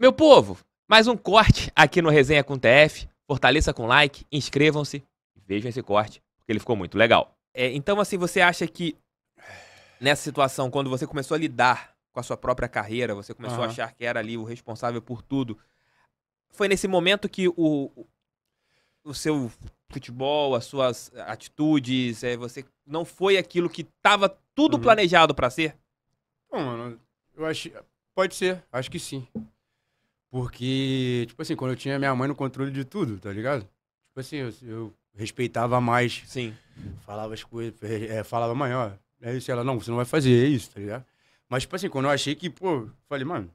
Meu povo, mais um corte aqui no Resenha com TF. Fortaleça com like, inscrevam-se e vejam esse corte, porque ele ficou muito legal. É, então, assim, você acha que nessa situação, quando você começou a lidar com a sua própria carreira, você começou uhum. a achar que era ali o responsável por tudo, foi nesse momento que o, o seu futebol, as suas atitudes, é, você não foi aquilo que estava tudo uhum. planejado para ser? Não, mano, eu acho. Pode ser, acho que sim. Porque, tipo assim, quando eu tinha minha mãe no controle de tudo, tá ligado? Tipo assim, eu, eu respeitava mais. Sim. Falava as coisas, é, é, falava, mãe, ó, é isso. Ela, não, você não vai fazer, é isso, tá ligado? Mas, tipo assim, quando eu achei que, pô, falei, mano,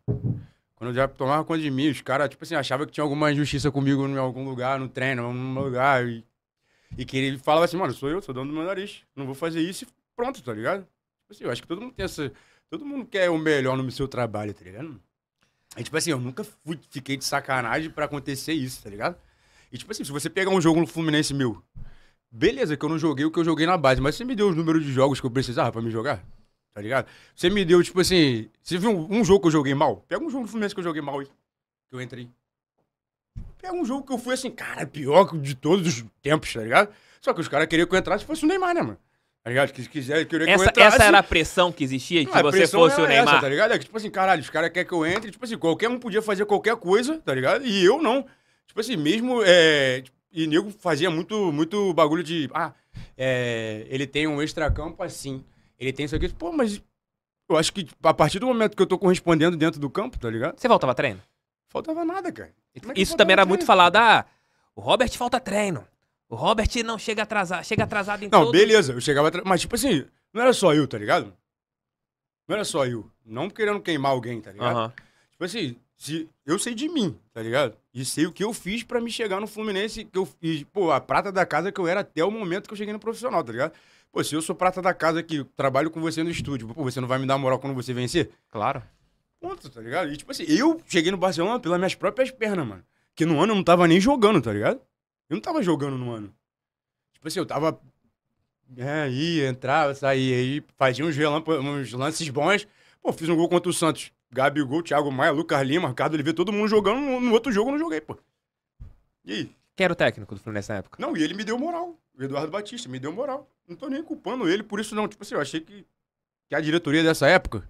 quando eu já tomava conta de mim, os caras, tipo assim, achavam que tinha alguma injustiça comigo em algum lugar, no treino, em algum lugar. E, e que ele falava assim, mano, sou eu, sou dono do meu nariz. Não vou fazer isso e pronto, tá ligado? Tipo assim, eu acho que todo mundo tem essa. Todo mundo quer o melhor no seu trabalho, tá ligado? E, tipo assim, eu nunca fui, fiquei de sacanagem para acontecer isso, tá ligado? E, tipo assim, se você pegar um jogo no Fluminense meu, beleza, que eu não joguei o que eu joguei na base, mas você me deu os números de jogos que eu precisava para me jogar, tá ligado? Você me deu, tipo assim, você viu um, um, jogo que eu joguei mal? Pega um jogo no Fluminense que eu joguei mal aí, que eu entrei. Pega um jogo que eu fui assim, cara, pior de todos os tempos, tá ligado? Só que os caras queriam que eu entrasse fosse o Neymar, né, mano? Tá ligado? Que essa, eu Essa era a pressão que existia de que ah, você fosse o Neymar. Essa, tá ligado? É que, tipo assim, caralho, os caras querem que eu entre. Tipo assim, qualquer um podia fazer qualquer coisa, tá ligado? E eu não. Tipo assim, mesmo. É, tipo, e nego fazia muito, muito bagulho de. Ah, é, ele tem um extracampo assim. Ele tem isso aqui. Pô, mas eu acho que tipo, a partir do momento que eu tô correspondendo dentro do campo, tá ligado? Você faltava treino? Faltava nada, cara. É isso também era treino? muito falado. Ah, o Robert falta treino. O Robert não chega atrasado, chega atrasado em Não, todo... beleza, eu chegava atrasado. Mas, tipo assim, não era só eu, tá ligado? Não era só eu. Não querendo queimar alguém, tá ligado? Uhum. Tipo assim, se... eu sei de mim, tá ligado? E sei o que eu fiz para me chegar no Fluminense, que eu fiz, pô, a prata da casa que eu era até o momento que eu cheguei no profissional, tá ligado? Pô, se eu sou prata da casa que trabalho com você no estúdio, pô, você não vai me dar moral quando você vencer? Claro. Ponto, tá ligado? E tipo assim, eu cheguei no Barcelona pelas minhas próprias pernas, mano. Que no ano eu não tava nem jogando, tá ligado? Eu não tava jogando no ano. Tipo assim, eu tava. É, né, ia, entrava, saía, aí fazia uns, uns lances bons. Pô, fiz um gol contra o Santos. Gabigol, Thiago Maia, Lucas Lima, Ricardo Oliveira, todo mundo jogando. No, outro jogo eu não joguei, pô. E aí? Quem era o técnico do Fluminense na época? Não, e ele me deu moral. O Eduardo Batista me deu moral. Não tô nem culpando ele por isso, não. Tipo assim, eu achei que, que a diretoria dessa época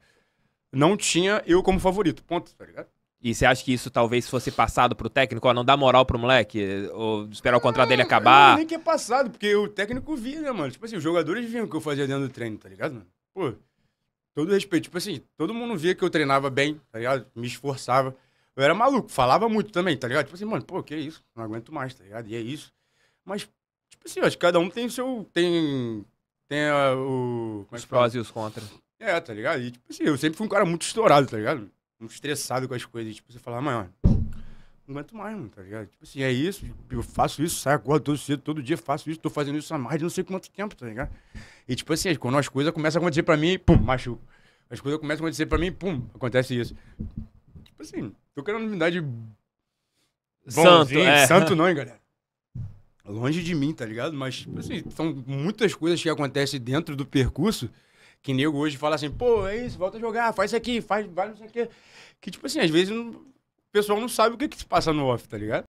não tinha eu como favorito. Ponto, tá ligado? E você acha que isso talvez fosse passado pro técnico? Ó, não dá moral pro moleque? Ou esperar o contrato dele acabar? Não, nem que é passado, porque o técnico via, né, mano? Tipo assim, os jogadores viam o que eu fazia dentro do treino, tá ligado, mano? Pô, todo respeito. Tipo assim, todo mundo via que eu treinava bem, tá ligado? Me esforçava. Eu era maluco, falava muito também, tá ligado? Tipo assim, mano, pô, que isso? Não aguento mais, tá ligado? E é isso. Mas, tipo assim, acho que cada um tem o seu. Tem. Tem a, o. Como é os prós e os contras. É, tá ligado? E, tipo assim, eu sempre fui um cara muito estourado, tá ligado? muito estressado com as coisas. Tipo, você fala, ah, mano, não aguento mais, mano, tá ligado? Tipo assim, é isso, tipo, eu faço isso, saio, agora todo cedo, todo dia faço isso, tô fazendo isso há mais de não sei quanto tempo, tá ligado? E tipo assim, quando as coisas começam a acontecer pra mim, pum, machuco. As coisas começam a acontecer pra mim, pum, acontece isso. Tipo assim, tô querendo me dar de. Santo, é. santo não, hein, galera. Longe de mim, tá ligado? Mas, tipo assim, são muitas coisas que acontecem dentro do percurso que nego hoje fala assim, pô, é isso, volta a jogar, faz isso aqui, faz, vai não sei o quê. Que, tipo assim, às vezes não, o pessoal não sabe o que, que se passa no off, tá ligado?